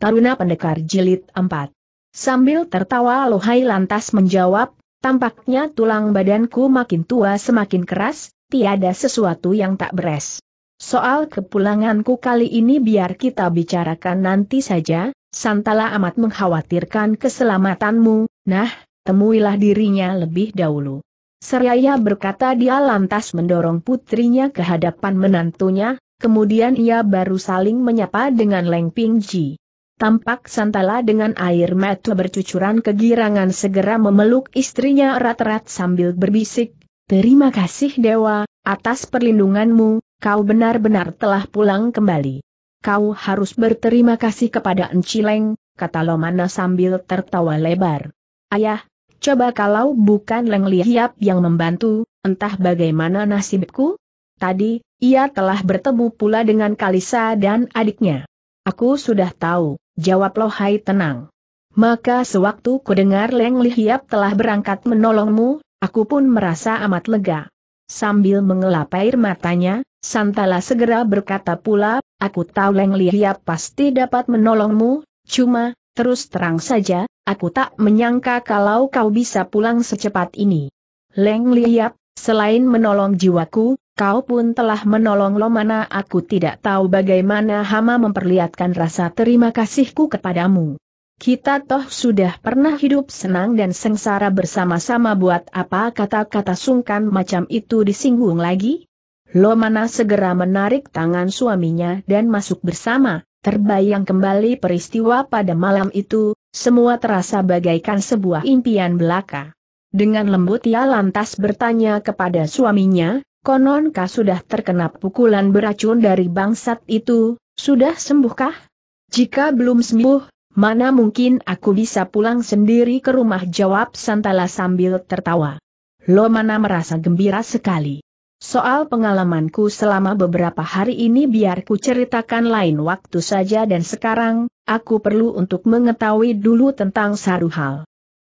Taruna Pendekar Jilid 4. Sambil tertawa Lohai lantas menjawab, tampaknya tulang badanku makin tua semakin keras, tiada sesuatu yang tak beres. Soal kepulanganku kali ini biar kita bicarakan nanti saja, Santala amat mengkhawatirkan keselamatanmu, nah, temuilah dirinya lebih dahulu. Seraya berkata dia lantas mendorong putrinya ke hadapan menantunya, kemudian ia baru saling menyapa dengan Leng Ping Ji. Tampak Santala dengan air mata bercucuran kegirangan segera memeluk istrinya erat-erat sambil berbisik, Terima kasih Dewa, atas perlindunganmu, kau benar-benar telah pulang kembali. Kau harus berterima kasih kepada Encileng, kata Lomana sambil tertawa lebar. Ayah, coba kalau bukan Leng Lihiap yang membantu, entah bagaimana nasibku? Tadi, ia telah bertemu pula dengan Kalisa dan adiknya. Aku sudah tahu, jawab Lohai tenang. Maka sewaktu ku dengar Leng Lihiap telah berangkat menolongmu, aku pun merasa amat lega. Sambil mengelap air matanya, Santala segera berkata pula, aku tahu Leng Lihiap pasti dapat menolongmu, cuma, terus terang saja, aku tak menyangka kalau kau bisa pulang secepat ini. Leng Lihiap, selain menolong jiwaku, kau pun telah menolong Lomana aku tidak tahu bagaimana hama memperlihatkan rasa terima kasihku kepadamu. Kita toh sudah pernah hidup senang dan sengsara bersama-sama buat apa kata-kata sungkan macam itu disinggung lagi? Lomana segera menarik tangan suaminya dan masuk bersama, terbayang kembali peristiwa pada malam itu, semua terasa bagaikan sebuah impian belaka. Dengan lembut ia lantas bertanya kepada suaminya, konon kah sudah terkena pukulan beracun dari bangsat itu, sudah sembuhkah? Jika belum sembuh, mana mungkin aku bisa pulang sendiri ke rumah jawab Santala sambil tertawa. Lo mana merasa gembira sekali. Soal pengalamanku selama beberapa hari ini biar ku ceritakan lain waktu saja dan sekarang, aku perlu untuk mengetahui dulu tentang satu hal.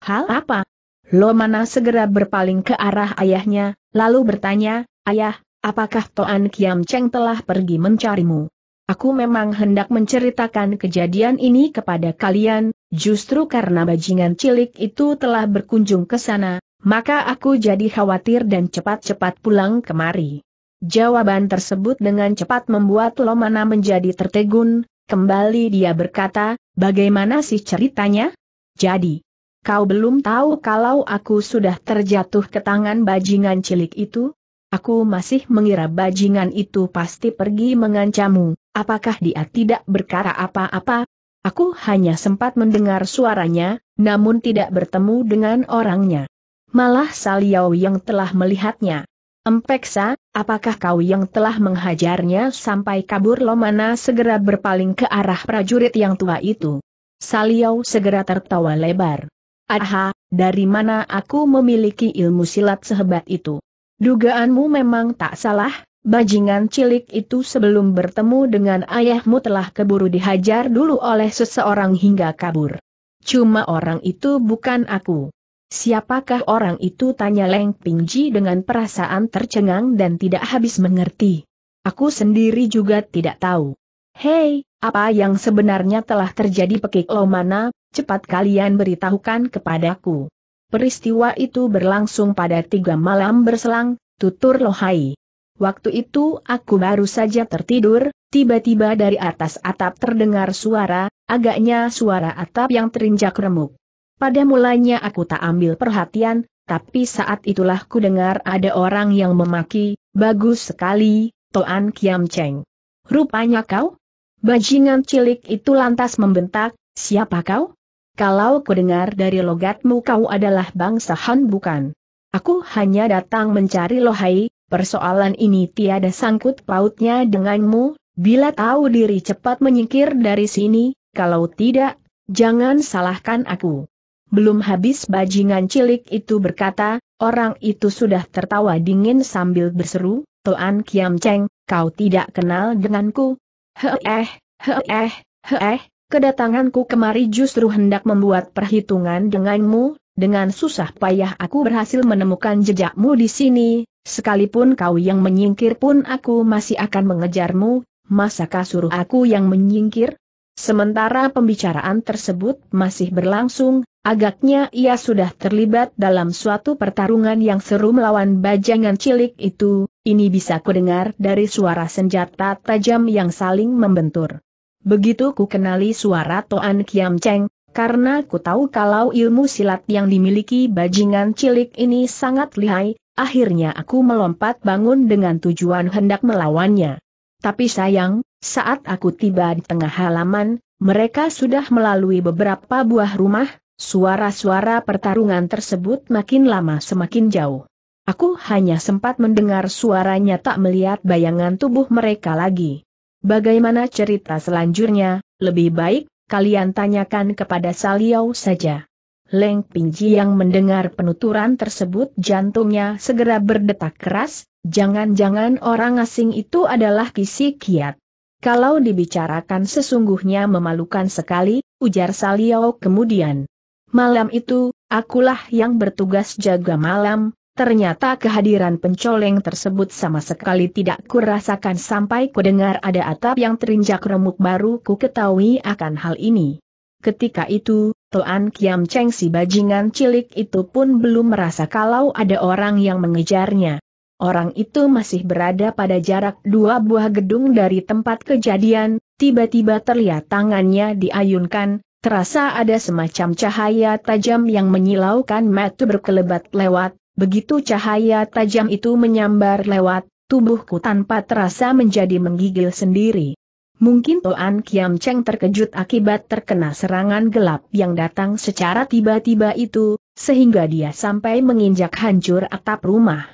Hal apa? Lo mana segera berpaling ke arah ayahnya, lalu bertanya, Ayah, apakah Toan Kiam Cheng telah pergi mencarimu? Aku memang hendak menceritakan kejadian ini kepada kalian, justru karena bajingan cilik itu telah berkunjung ke sana, maka aku jadi khawatir dan cepat-cepat pulang kemari. Jawaban tersebut dengan cepat membuat Lomana menjadi tertegun, kembali dia berkata, bagaimana sih ceritanya? Jadi, kau belum tahu kalau aku sudah terjatuh ke tangan bajingan cilik itu? Aku masih mengira bajingan itu pasti pergi mengancammu. apakah dia tidak berkara apa-apa? Aku hanya sempat mendengar suaranya, namun tidak bertemu dengan orangnya. Malah Saliau yang telah melihatnya. Empeksa, apakah kau yang telah menghajarnya sampai kabur Lomana segera berpaling ke arah prajurit yang tua itu? Saliau segera tertawa lebar. Aha, dari mana aku memiliki ilmu silat sehebat itu? Dugaanmu memang tak salah, bajingan cilik itu sebelum bertemu dengan ayahmu telah keburu dihajar dulu oleh seseorang hingga kabur. Cuma orang itu bukan aku. Siapakah orang itu tanya Leng Pingji dengan perasaan tercengang dan tidak habis mengerti. Aku sendiri juga tidak tahu. Hei, apa yang sebenarnya telah terjadi pekik lo mana, cepat kalian beritahukan kepadaku. Peristiwa itu berlangsung pada tiga malam berselang, tutur Lohai. Waktu itu aku baru saja tertidur, tiba-tiba dari atas atap terdengar suara, agaknya suara atap yang terinjak remuk. Pada mulanya aku tak ambil perhatian, tapi saat itulah ku dengar ada orang yang memaki, bagus sekali, Toan Kiam Cheng. Rupanya kau? Bajingan cilik itu lantas membentak, siapa kau? Kalau kudengar dari logatmu kau adalah bangsa Han bukan? Aku hanya datang mencari lohai, persoalan ini tiada sangkut pautnya denganmu, bila tahu diri cepat menyingkir dari sini, kalau tidak, jangan salahkan aku. Belum habis bajingan cilik itu berkata, orang itu sudah tertawa dingin sambil berseru, Toan Kiam Cheng, kau tidak kenal denganku. Heeh, heeh, heeh, Kedatanganku kemari justru hendak membuat perhitungan denganmu, dengan susah payah aku berhasil menemukan jejakmu di sini, sekalipun kau yang menyingkir pun aku masih akan mengejarmu, masakah suruh aku yang menyingkir? Sementara pembicaraan tersebut masih berlangsung, agaknya ia sudah terlibat dalam suatu pertarungan yang seru melawan bajangan cilik itu, ini bisa kudengar dari suara senjata tajam yang saling membentur. Begitu ku kenali suara Toan Kiam Cheng, karena ku tahu kalau ilmu silat yang dimiliki bajingan cilik ini sangat lihai, akhirnya aku melompat bangun dengan tujuan hendak melawannya. Tapi sayang, saat aku tiba di tengah halaman, mereka sudah melalui beberapa buah rumah, suara-suara pertarungan tersebut makin lama semakin jauh. Aku hanya sempat mendengar suaranya tak melihat bayangan tubuh mereka lagi. Bagaimana cerita selanjutnya, lebih baik, kalian tanyakan kepada Saliau saja. Leng Pinji yang mendengar penuturan tersebut jantungnya segera berdetak keras, jangan-jangan orang asing itu adalah kisi kiat. Kalau dibicarakan sesungguhnya memalukan sekali, ujar Saliao kemudian. Malam itu, akulah yang bertugas jaga malam, Ternyata kehadiran pencoleng tersebut sama sekali tidak kurasakan sampai kudengar ada atap yang terinjak remuk baru ku ketahui akan hal ini. Ketika itu, Toan Kiam Cheng si bajingan cilik itu pun belum merasa kalau ada orang yang mengejarnya. Orang itu masih berada pada jarak dua buah gedung dari tempat kejadian, tiba-tiba terlihat tangannya diayunkan, terasa ada semacam cahaya tajam yang menyilaukan mata berkelebat lewat, Begitu cahaya tajam itu menyambar lewat, tubuhku tanpa terasa menjadi menggigil sendiri. Mungkin Toan Kiam Cheng terkejut akibat terkena serangan gelap yang datang secara tiba-tiba itu, sehingga dia sampai menginjak hancur atap rumah.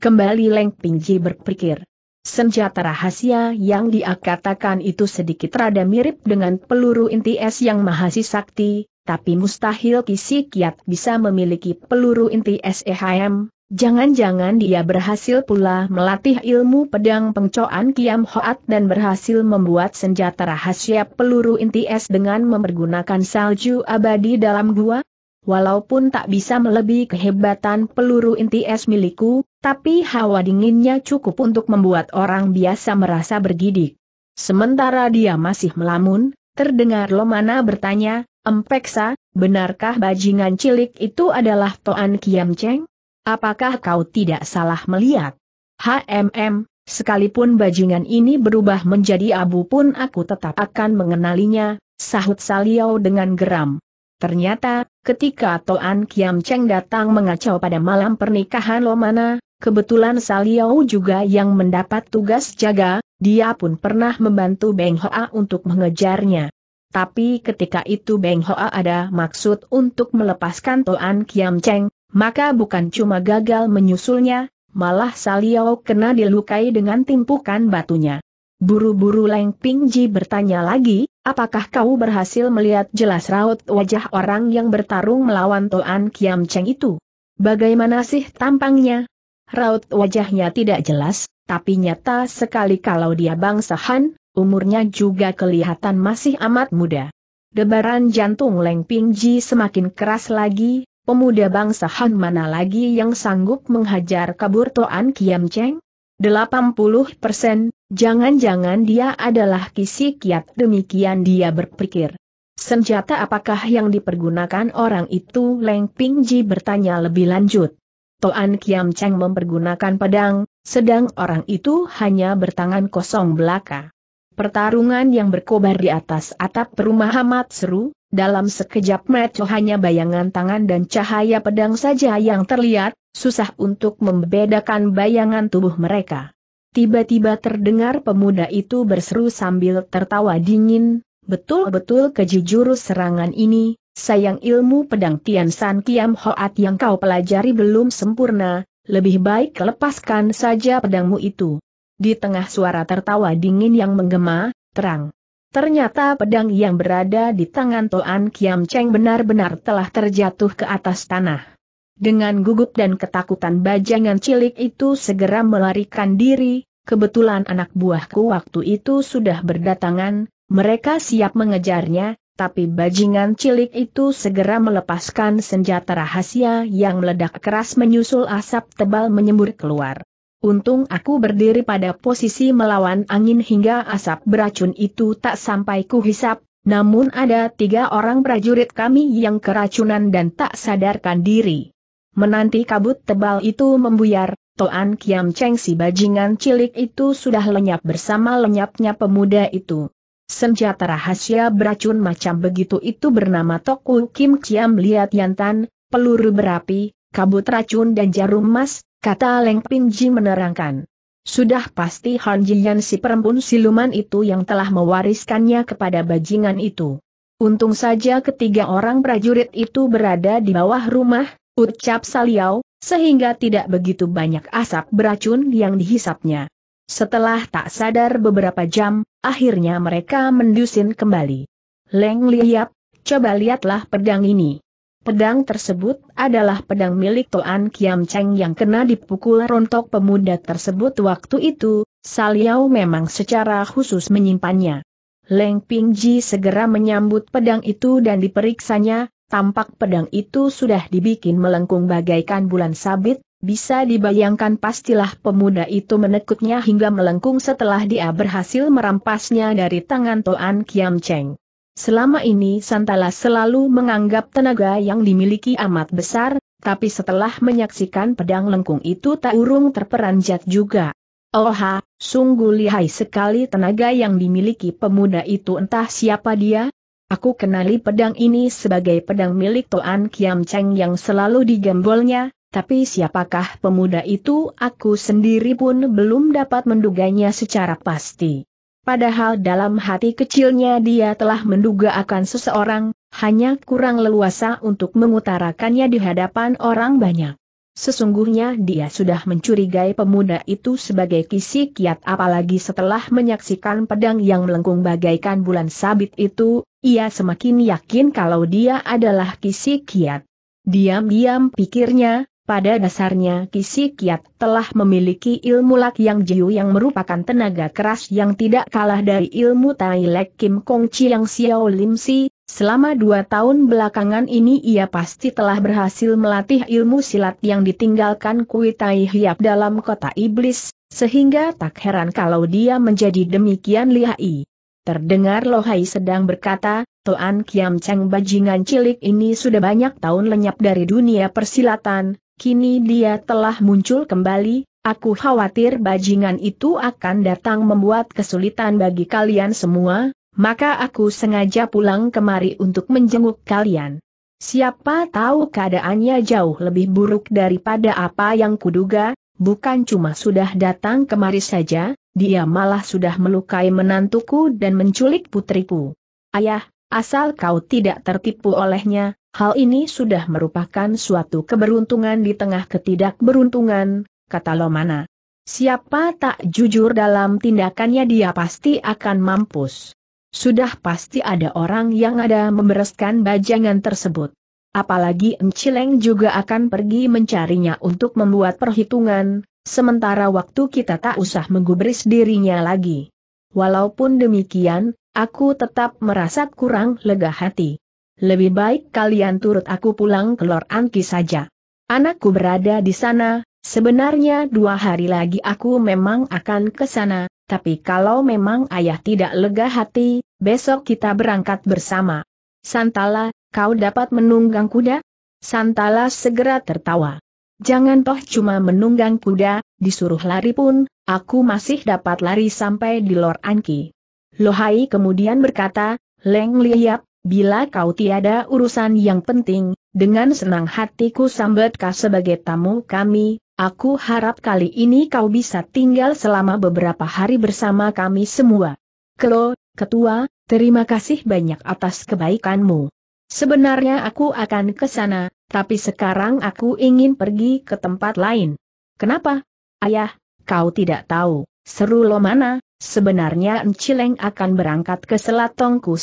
Kembali Leng Pingji berpikir. Senjata rahasia yang dikatakan itu sedikit rada mirip dengan peluru inti es yang mahasi sakti, tapi mustahil Kisi Kiat bisa memiliki peluru inti SEHM, jangan-jangan dia berhasil pula melatih ilmu pedang pengcoan Kiam Hoat dan berhasil membuat senjata rahasia peluru inti es dengan mempergunakan salju abadi dalam gua? Walaupun tak bisa melebihi kehebatan peluru inti es milikku, tapi hawa dinginnya cukup untuk membuat orang biasa merasa bergidik. Sementara dia masih melamun, Terdengar Lomana bertanya, Empeksa, benarkah bajingan cilik itu adalah Toan Kiam Cheng? Apakah kau tidak salah melihat? HMM, sekalipun bajingan ini berubah menjadi abu pun aku tetap akan mengenalinya, sahut Saliau dengan geram. Ternyata, ketika Toan Kiam Cheng datang mengacau pada malam pernikahan Lomana, kebetulan Saliau juga yang mendapat tugas jaga, dia pun pernah membantu Beng Hoa untuk mengejarnya. Tapi ketika itu Beng Hoa ada maksud untuk melepaskan Toan Kiam Cheng, maka bukan cuma gagal menyusulnya, malah Saliao kena dilukai dengan timpukan batunya. Buru-buru Leng Ping Ji bertanya lagi, apakah kau berhasil melihat jelas raut wajah orang yang bertarung melawan Toan Kiam Cheng itu? Bagaimana sih tampangnya? Raut wajahnya tidak jelas, tapi nyata sekali kalau dia bangsa Han, umurnya juga kelihatan masih amat muda. Debaran jantung Leng Pingji semakin keras lagi, pemuda bangsa Han mana lagi yang sanggup menghajar kabur Toan Kiam Cheng? 80 persen, jangan-jangan dia adalah kisi kiat demikian dia berpikir. Senjata apakah yang dipergunakan orang itu? Leng Pingji bertanya lebih lanjut. Toan Kiam Cheng mempergunakan pedang, sedang orang itu hanya bertangan kosong belaka. Pertarungan yang berkobar di atas atap rumah amat seru, dalam sekejap mata hanya bayangan tangan dan cahaya pedang saja yang terlihat, susah untuk membedakan bayangan tubuh mereka. Tiba-tiba terdengar pemuda itu berseru sambil tertawa dingin, betul-betul keji jurus serangan ini, sayang ilmu pedang Tian San Kiam Hoat yang kau pelajari belum sempurna, lebih baik lepaskan saja pedangmu itu. Di tengah suara tertawa dingin yang menggema, terang. Ternyata pedang yang berada di tangan Toan Kiam Cheng benar-benar telah terjatuh ke atas tanah. Dengan gugup dan ketakutan bajangan cilik itu segera melarikan diri, kebetulan anak buahku waktu itu sudah berdatangan, mereka siap mengejarnya, tapi bajingan cilik itu segera melepaskan senjata rahasia yang meledak keras menyusul asap tebal menyembur keluar. Untung aku berdiri pada posisi melawan angin hingga asap beracun itu tak sampai kuhisap, namun ada tiga orang prajurit kami yang keracunan dan tak sadarkan diri. Menanti kabut tebal itu membuyar, Toan Kiam Cheng si bajingan cilik itu sudah lenyap bersama lenyapnya pemuda itu. Senjata rahasia beracun macam begitu itu bernama Toku Kim Chiam Liat Yantan, peluru berapi, kabut racun dan jarum emas, kata Leng Pinji menerangkan. Sudah pasti Han Jian si perempuan siluman itu yang telah mewariskannya kepada bajingan itu. Untung saja ketiga orang prajurit itu berada di bawah rumah, ucap Saliao, sehingga tidak begitu banyak asap beracun yang dihisapnya. Setelah tak sadar beberapa jam, akhirnya mereka mendusin kembali. Leng Liap, coba lihatlah pedang ini. Pedang tersebut adalah pedang milik Toan Kiam Cheng yang kena dipukul rontok pemuda tersebut waktu itu, Saliao memang secara khusus menyimpannya. Leng Ping Ji segera menyambut pedang itu dan diperiksanya, tampak pedang itu sudah dibikin melengkung bagaikan bulan sabit, bisa dibayangkan pastilah pemuda itu menekutnya hingga melengkung setelah dia berhasil merampasnya dari tangan Toan Kiam Cheng. Selama ini Santala selalu menganggap tenaga yang dimiliki amat besar, tapi setelah menyaksikan pedang lengkung itu tak urung terperanjat juga. Oha, sungguh lihai sekali tenaga yang dimiliki pemuda itu entah siapa dia, Aku kenali pedang ini sebagai pedang milik Toan Kiam Cheng yang selalu digembolnya, tapi siapakah pemuda itu aku sendiri pun belum dapat menduganya secara pasti. Padahal dalam hati kecilnya dia telah menduga akan seseorang, hanya kurang leluasa untuk mengutarakannya di hadapan orang banyak. Sesungguhnya dia sudah mencurigai pemuda itu sebagai kisi kiat apalagi setelah menyaksikan pedang yang melengkung bagaikan bulan sabit itu, ia semakin yakin kalau dia adalah kisi kiat. Diam-diam pikirnya, pada dasarnya Kisi Kiat telah memiliki ilmu Lak Yang Jiu yang merupakan tenaga keras yang tidak kalah dari ilmu Tai Lek Kim Kong yang Xiao Lim Si, selama dua tahun belakangan ini ia pasti telah berhasil melatih ilmu silat yang ditinggalkan Kui Tai Hiap dalam kota iblis, sehingga tak heran kalau dia menjadi demikian lihai. Terdengar Lohai sedang berkata, Toan Kiam Cheng bajingan cilik ini sudah banyak tahun lenyap dari dunia persilatan, Kini dia telah muncul kembali, Aku khawatir bajingan itu akan datang membuat kesulitan bagi kalian semua, maka aku sengaja pulang kemari untuk menjenguk kalian. Siapa tahu keadaannya jauh lebih buruk daripada apa yang kuduga, bukan cuma sudah datang kemari saja, dia malah sudah melukai menantuku dan menculik putriku. Ayah, asal kau tidak tertipu olehnya, Hal ini sudah merupakan suatu keberuntungan di tengah ketidakberuntungan, kata Lomana. Siapa tak jujur dalam tindakannya dia pasti akan mampus. Sudah pasti ada orang yang ada membereskan bajangan tersebut. Apalagi Encileng juga akan pergi mencarinya untuk membuat perhitungan, sementara waktu kita tak usah menggubris dirinya lagi. Walaupun demikian, aku tetap merasa kurang lega hati lebih baik kalian turut aku pulang ke Lor Anki saja. Anakku berada di sana, sebenarnya dua hari lagi aku memang akan ke sana, tapi kalau memang ayah tidak lega hati, besok kita berangkat bersama. Santala, kau dapat menunggang kuda? Santala segera tertawa. Jangan toh cuma menunggang kuda, disuruh lari pun, aku masih dapat lari sampai di Lor Anki. Lohai kemudian berkata, Leng Liap, bila kau tiada urusan yang penting, dengan senang hatiku sambat kau sebagai tamu kami, aku harap kali ini kau bisa tinggal selama beberapa hari bersama kami semua. Kelo, Ketua, terima kasih banyak atas kebaikanmu. Sebenarnya aku akan ke sana, tapi sekarang aku ingin pergi ke tempat lain. Kenapa? Ayah, kau tidak tahu, seru lo mana, Sebenarnya Encileng akan berangkat ke Selatong Tongku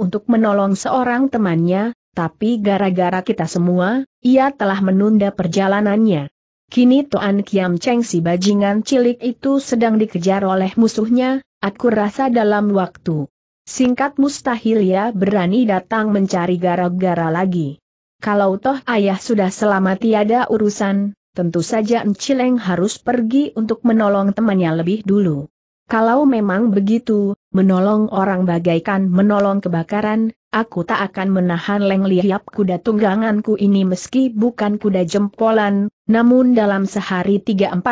untuk menolong seorang temannya, tapi gara-gara kita semua, ia telah menunda perjalanannya. Kini Toan Kiam Cheng si bajingan cilik itu sedang dikejar oleh musuhnya, aku rasa dalam waktu. Singkat mustahil ya berani datang mencari gara-gara lagi. Kalau toh ayah sudah selamat tiada urusan, tentu saja Encileng harus pergi untuk menolong temannya lebih dulu. Kalau memang begitu, menolong orang bagaikan menolong kebakaran, aku tak akan menahan leng liap kuda tungganganku ini meski bukan kuda jempolan, namun dalam sehari 3405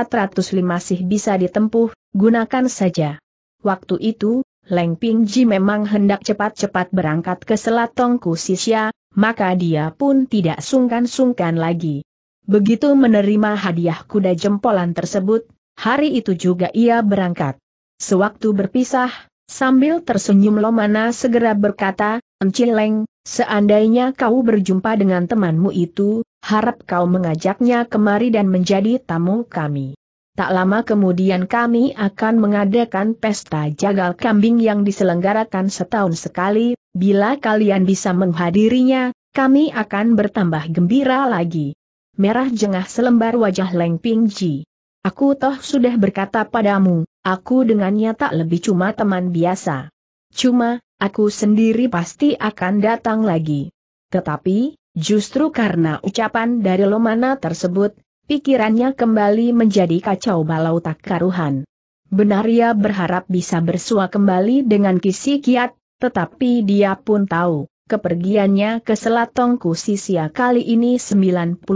masih bisa ditempuh, gunakan saja. Waktu itu, Leng Pingji memang hendak cepat-cepat berangkat ke Selatongku Sisya, maka dia pun tidak sungkan-sungkan lagi. Begitu menerima hadiah kuda jempolan tersebut, hari itu juga ia berangkat. Sewaktu berpisah, sambil tersenyum Lomana segera berkata, Encileng, seandainya kau berjumpa dengan temanmu itu, harap kau mengajaknya kemari dan menjadi tamu kami. Tak lama kemudian kami akan mengadakan pesta jagal kambing yang diselenggarakan setahun sekali, bila kalian bisa menghadirinya, kami akan bertambah gembira lagi. Merah jengah selembar wajah Leng Pingji. Aku toh sudah berkata padamu, aku dengannya tak lebih cuma teman biasa. Cuma, aku sendiri pasti akan datang lagi. Tetapi, justru karena ucapan dari Lomana tersebut, pikirannya kembali menjadi kacau balau tak karuhan. Benar ia berharap bisa bersua kembali dengan Kisi Kiat, tetapi dia pun tahu, kepergiannya ke Selatongku Sisia kali ini 90%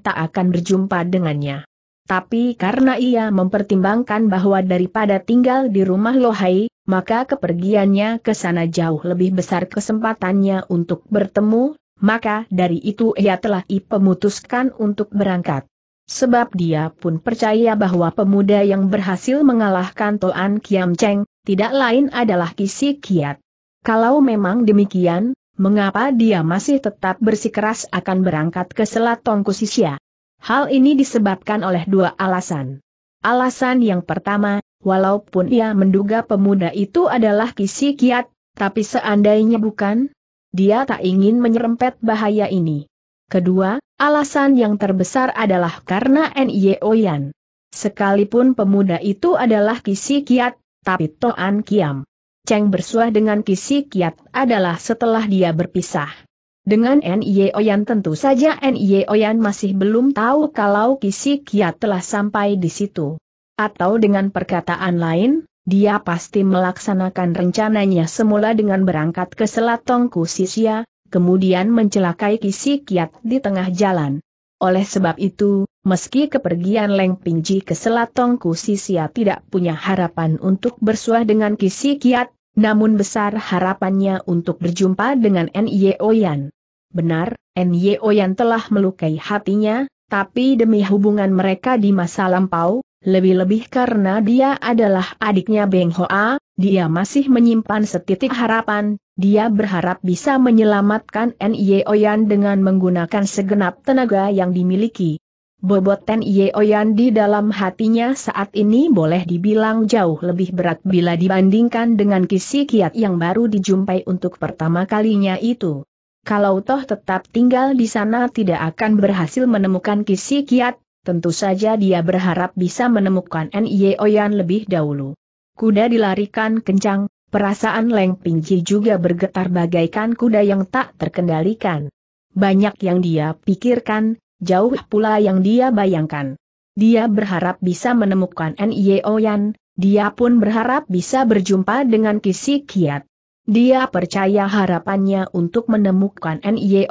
tak akan berjumpa dengannya. Tapi karena ia mempertimbangkan bahwa daripada tinggal di rumah Lohai, maka kepergiannya ke sana jauh lebih besar kesempatannya untuk bertemu, maka dari itu ia telah dipemutuskan untuk berangkat. Sebab dia pun percaya bahwa pemuda yang berhasil mengalahkan Toan Kiam Cheng, tidak lain adalah Kisi Kiat. Kalau memang demikian, mengapa dia masih tetap bersikeras akan berangkat ke Selat Tongkusisya? Hal ini disebabkan oleh dua alasan. Alasan yang pertama, walaupun ia menduga pemuda itu adalah Kisi Kiat, tapi seandainya bukan, dia tak ingin menyerempet bahaya ini. Kedua, alasan yang terbesar adalah karena N.Y.O. Yan. Sekalipun pemuda itu adalah Kisi Kiat, tapi Toan Kiam. Cheng bersuah dengan Kisi Kiat adalah setelah dia berpisah. Dengan NIE Oyan tentu saja NIE Oyan masih belum tahu kalau Kisi Kiat telah sampai di situ. Atau dengan perkataan lain, dia pasti melaksanakan rencananya semula dengan berangkat ke Selatong Kusisya, kemudian mencelakai Kisi Kiat di tengah jalan. Oleh sebab itu, meski kepergian Leng Pingji ke Selatong Kusisya tidak punya harapan untuk bersuah dengan Kisi Kiat, namun besar harapannya untuk berjumpa dengan NIE Oyan. Benar, Nyo yang telah melukai hatinya, tapi demi hubungan mereka di masa lampau, lebih-lebih karena dia adalah adiknya Beng Hoa, dia masih menyimpan setitik harapan, dia berharap bisa menyelamatkan Nyo Yan dengan menggunakan segenap tenaga yang dimiliki. Bobot Nyo Yan di dalam hatinya saat ini boleh dibilang jauh lebih berat bila dibandingkan dengan kisi kiat yang baru dijumpai untuk pertama kalinya itu. Kalau toh tetap tinggal di sana tidak akan berhasil menemukan Kisi Kiat, tentu saja dia berharap bisa menemukan N.I.E. Oyan lebih dahulu. Kuda dilarikan kencang, perasaan Leng Pingji juga bergetar bagaikan kuda yang tak terkendalikan. Banyak yang dia pikirkan, jauh pula yang dia bayangkan. Dia berharap bisa menemukan N.I.E. Oyan, dia pun berharap bisa berjumpa dengan Kisi Kiat. Dia percaya harapannya untuk menemukan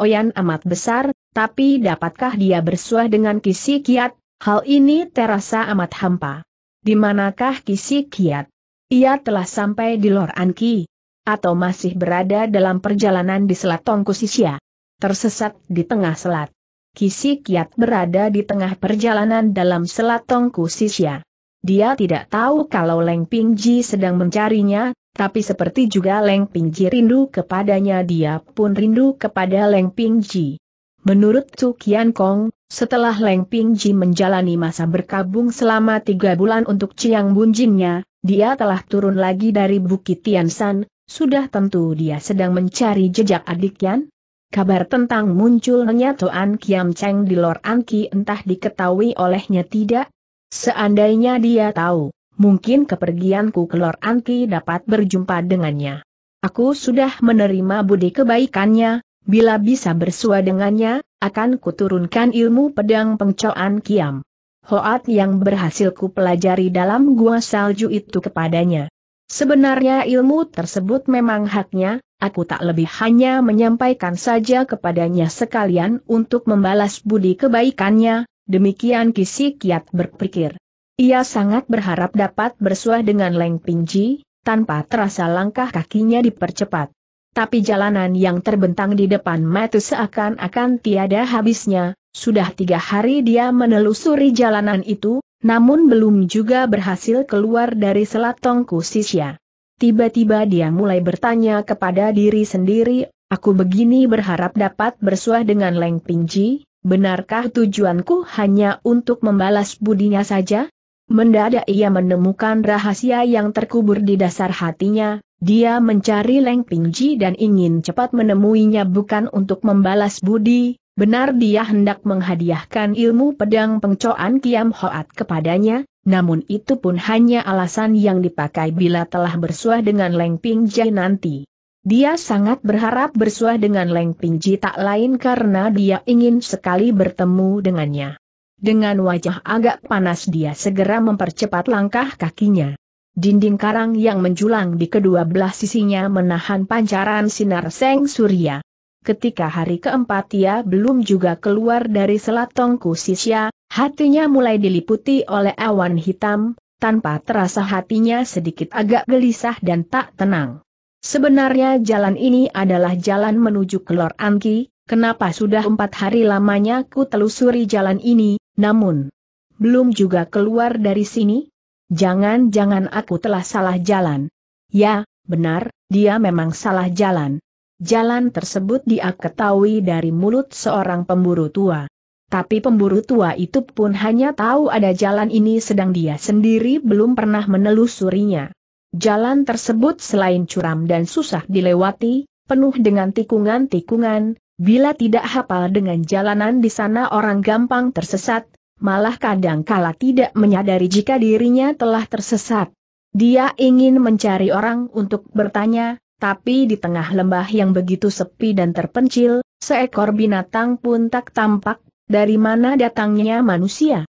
Oyan amat besar, tapi dapatkah dia bersuah dengan Kisi Kiat? Hal ini terasa amat hampa. Di manakah Kisi Kiat? Ia telah sampai di Lor Anki, atau masih berada dalam perjalanan di Selat Tongkusisya. Tersesat di tengah selat. Kisi Kiat berada di tengah perjalanan dalam Selat Tongkusisya. Dia tidak tahu kalau Leng Pingji sedang mencarinya, tapi seperti juga Leng Pingji rindu kepadanya dia pun rindu kepada Leng Pingji. Menurut Su Kian Kong, setelah Leng Pingji menjalani masa berkabung selama tiga bulan untuk Chiang Bunjingnya, dia telah turun lagi dari Bukit Tiansan, sudah tentu dia sedang mencari jejak adik Yan. Kabar tentang munculnya Toan Kiam Cheng di Lor Anki entah diketahui olehnya tidak. Seandainya dia tahu, Mungkin kepergianku ke Lor Anki dapat berjumpa dengannya. Aku sudah menerima budi kebaikannya, bila bisa bersua dengannya, akan kuturunkan ilmu pedang pengcoan kiam. Hoat yang berhasil ku pelajari dalam gua salju itu kepadanya. Sebenarnya ilmu tersebut memang haknya, Aku tak lebih hanya menyampaikan saja kepadanya sekalian untuk membalas budi kebaikannya, demikian kisi kiat berpikir. Ia sangat berharap dapat bersuah dengan Leng Pingji, tanpa terasa langkah kakinya dipercepat. Tapi jalanan yang terbentang di depan mata seakan-akan tiada habisnya, sudah tiga hari dia menelusuri jalanan itu, namun belum juga berhasil keluar dari selatong kusisya. Tiba-tiba dia mulai bertanya kepada diri sendiri, aku begini berharap dapat bersuah dengan Leng Pingji, benarkah tujuanku hanya untuk membalas budinya saja? Mendadak ia menemukan rahasia yang terkubur di dasar hatinya, dia mencari Leng Pingji dan ingin cepat menemuinya bukan untuk membalas budi, benar dia hendak menghadiahkan ilmu pedang pengcoan Kiam Hoat kepadanya, namun itu pun hanya alasan yang dipakai bila telah bersuah dengan Leng Pingji nanti. Dia sangat berharap bersuah dengan Leng Pingji tak lain karena dia ingin sekali bertemu dengannya. Dengan wajah agak panas dia segera mempercepat langkah kakinya. Dinding karang yang menjulang di kedua belah sisinya menahan pancaran sinar seng surya. Ketika hari keempat ia belum juga keluar dari selat Tongku Sisya, hatinya mulai diliputi oleh awan hitam, tanpa terasa hatinya sedikit agak gelisah dan tak tenang. Sebenarnya jalan ini adalah jalan menuju Kelor anki. Kenapa sudah empat hari lamanya ku telusuri jalan ini, namun, belum juga keluar dari sini? Jangan-jangan aku telah salah jalan. Ya, benar, dia memang salah jalan. Jalan tersebut dia ketahui dari mulut seorang pemburu tua. Tapi pemburu tua itu pun hanya tahu ada jalan ini sedang dia sendiri belum pernah menelusurinya. Jalan tersebut selain curam dan susah dilewati, penuh dengan tikungan-tikungan, Bila tidak hafal dengan jalanan di sana orang gampang tersesat, malah kadang kala tidak menyadari jika dirinya telah tersesat. Dia ingin mencari orang untuk bertanya, tapi di tengah lembah yang begitu sepi dan terpencil, seekor binatang pun tak tampak, dari mana datangnya manusia.